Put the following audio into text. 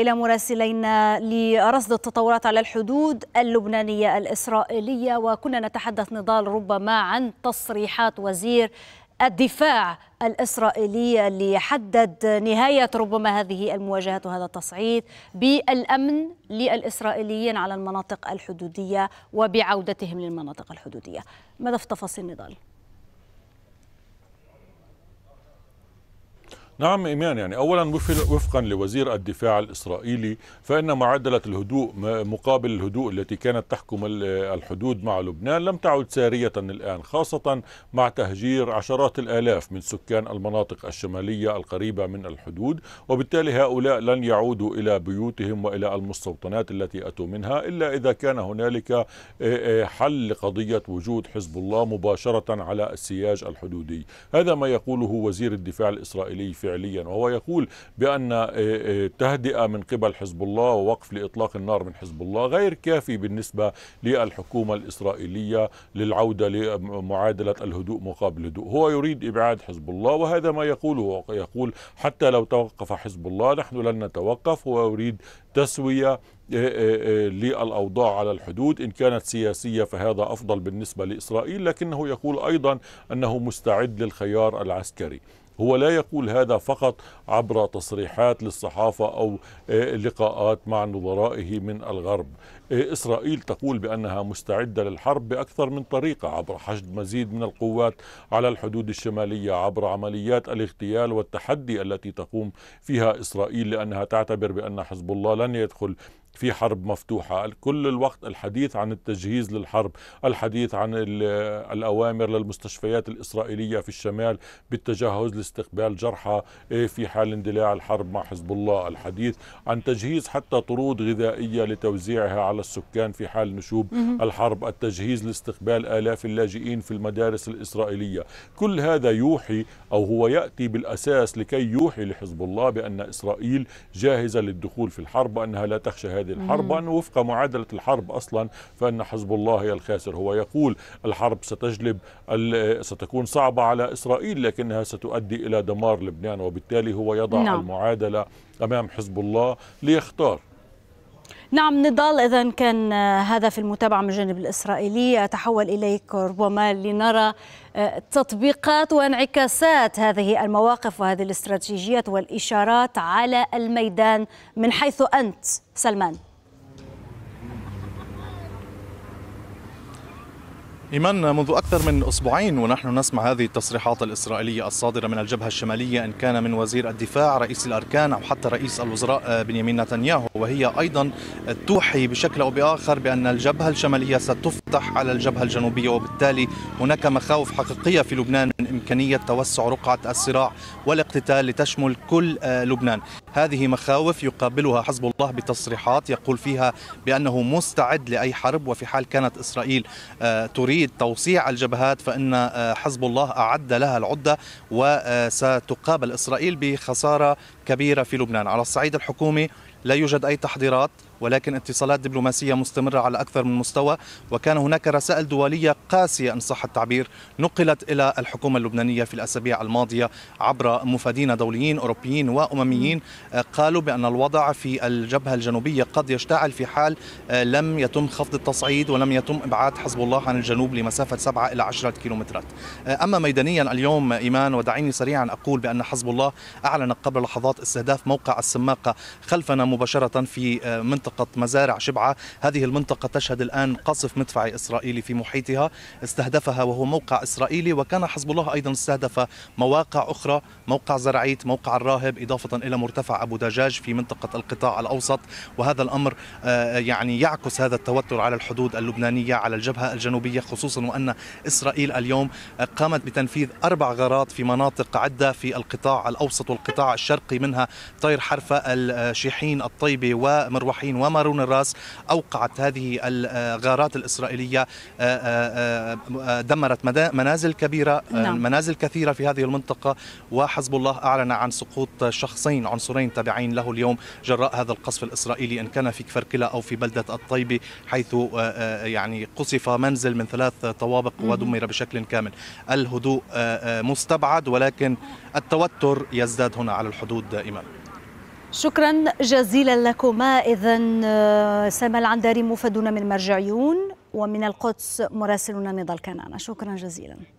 إلى مراسلينا لرصد التطورات على الحدود اللبنانية الإسرائيلية وكنا نتحدث نضال ربما عن تصريحات وزير الدفاع الإسرائيلي اللي حدد نهاية ربما هذه المواجهات وهذا التصعيد بالأمن للإسرائيليين على المناطق الحدودية وبعودتهم للمناطق الحدودية ماذا في تفاصيل نضال؟ نعم إيمان يعني أولا وفقا لوزير الدفاع الإسرائيلي فإن معدلة الهدوء مقابل الهدوء التي كانت تحكم الحدود مع لبنان لم تعد سارية الآن خاصة مع تهجير عشرات الآلاف من سكان المناطق الشمالية القريبة من الحدود وبالتالي هؤلاء لن يعودوا إلى بيوتهم وإلى المستوطنات التي أتوا منها إلا إذا كان هنالك آه، آه، حل لقضية وجود حزب الله مباشرة على السياج الحدودي هذا ما يقوله وزير الدفاع الإسرائيلي في فعليا وهو يقول بأن آه، آه، تهدئة من قبل حزب الله ووقف لإطلاق النار من حزب الله غير كافي بالنسبة للحكومة الإسرائيلية للعودة لمعادلة الهدوء مقابل الهدوء هو يريد إبعاد حزب الله وهذا ما يقوله يقول حتى لو توقف حزب الله نحن لن نتوقف هو يريد تسوية آه، للأوضاع على الحدود إن كانت سياسية فهذا أفضل بالنسبة لإسرائيل لكنه يقول أيضا أنه مستعد للخيار العسكري هو لا يقول هذا فقط عبر تصريحات للصحافة أو آه، لقاءات مع نظرائه من الغرب آه، إسرائيل تقول بأنها مستعدة للحرب بأكثر من طريقة عبر حشد مزيد من القوات على الحدود الشمالية عبر عمليات الاغتيال والتحدي التي تقوم فيها إسرائيل لأنها تعتبر بأن حزب الله لن يدخل في حرب مفتوحة كل الوقت الحديث عن التجهيز للحرب الحديث عن الأوامر للمستشفيات الإسرائيلية في الشمال بالتجهز لاستقبال جرحى إيه، في حال اندلاع الحرب مع حزب الله الحديث عن تجهيز حتى طرود غذائية لتوزيعها على السكان في حال نشوب الحرب التجهيز لاستقبال آلاف اللاجئين في المدارس الإسرائيلية كل هذا يوحي أو هو يأتي بالأساس لكي يوحي لحزب الله بأن إسرائيل جاهزة للدخول في الحرب وأنها لا تخشى هذا هذه حربا وفق معادلة الحرب أصلا فأن حزب الله هي الخاسر هو يقول الحرب ستجلب ستكون صعبة على إسرائيل لكنها ستؤدي إلى دمار لبنان وبالتالي هو يضع نعم. المعادلة أمام حزب الله ليختار نعم نضال إذا كان آه، هذا في المتابعة من الجانب الإسرائيلي أتحول إليك ربما لنرى آه، تطبيقات وانعكاسات هذه المواقف وهذه الاستراتيجيات والإشارات على الميدان من حيث أنت سلمان إيمان منذ أكثر من أسبوعين ونحن نسمع هذه التصريحات الإسرائيلية الصادرة من الجبهة الشمالية إن كان من وزير الدفاع رئيس الأركان أو حتى رئيس الوزراء آه، بنيامين نتنياهو وهي أيضا توحي بشكل أو بآخر بأن الجبهة الشمالية ستفتح على الجبهة الجنوبية وبالتالي هناك مخاوف حقيقية في لبنان من إمكانية توسع رقعة الصراع والاقتتال لتشمل كل آه، لبنان هذه مخاوف يقابلها حزب الله بتصريحات يقول فيها بأنه مستعد لأي حرب وفي حال كانت إسرائيل آه، تريد تريد توسيع الجبهات فإن آه، حزب الله أعد لها العدة وستقابل آه، إسرائيل بخسارة كبيرة في لبنان على الصعيد الحكومي لا يوجد أي تحضيرات ولكن اتصالات دبلوماسية مستمرة على أكثر من مستوى وكان هناك رسائل دولية قاسية إن صح التعبير نقلت إلى الحكومة اللبنانية في الأسابيع الماضية عبر مفادين دوليين أوروبيين وأمميين آه، قالوا بأن الوضع في الجبهة الجنوبية قد يشتعل في حال آه، لم يتم خفض التصعيد ولم يتم إبعاد حزب الله عن الجنوب لمسافة 7 إلى 10 كيلومترات آه، أما ميدانيا اليوم إيمان ودعيني سريعا أقول بأن حزب الله أعلن قبل لحظات استهداف موقع السماقة خلفنا مباشرة في منطقة منطقة مزارع شبعة هذه المنطقة تشهد الآن قصف مدفعي إسرائيلي في محيطها استهدفها وهو موقع إسرائيلي وكان حزب الله أيضا استهدف مواقع أخرى موقع زرعيت موقع الراهب إضافة إلى مرتفع أبو دجاج في منطقة القطاع الأوسط وهذا الأمر آه، يعني يعكس هذا التوتر على الحدود اللبنانية على الجبهة الجنوبية خصوصا وأن إسرائيل اليوم آه، قامت بتنفيذ أربع غارات في مناطق عدة في القطاع الأوسط والقطاع الشرقي منها طير حرفة الشيحين الطيبة ومروحين جنين ومارون الراس أوقعت هذه الغارات آه، الإسرائيلية آه، آه، دمرت منازل كبيرة نعم. منازل كثيرة في هذه المنطقة وحزب الله أعلن عن سقوط شخصين عنصرين تابعين له اليوم جراء هذا القصف الإسرائيلي إن كان في كفركلة أو في بلدة الطيبة حيث يعني قصف منزل من ثلاث طوابق ودمر بشكل كامل الهدوء مستبعد ولكن التوتر يزداد هنا على الحدود دائما شكرا جزيلا لكما إذا آه، سما العنداري مفدنا من مرجعيون ومن القدس مراسلنا نضال كنانة شكرا جزيلا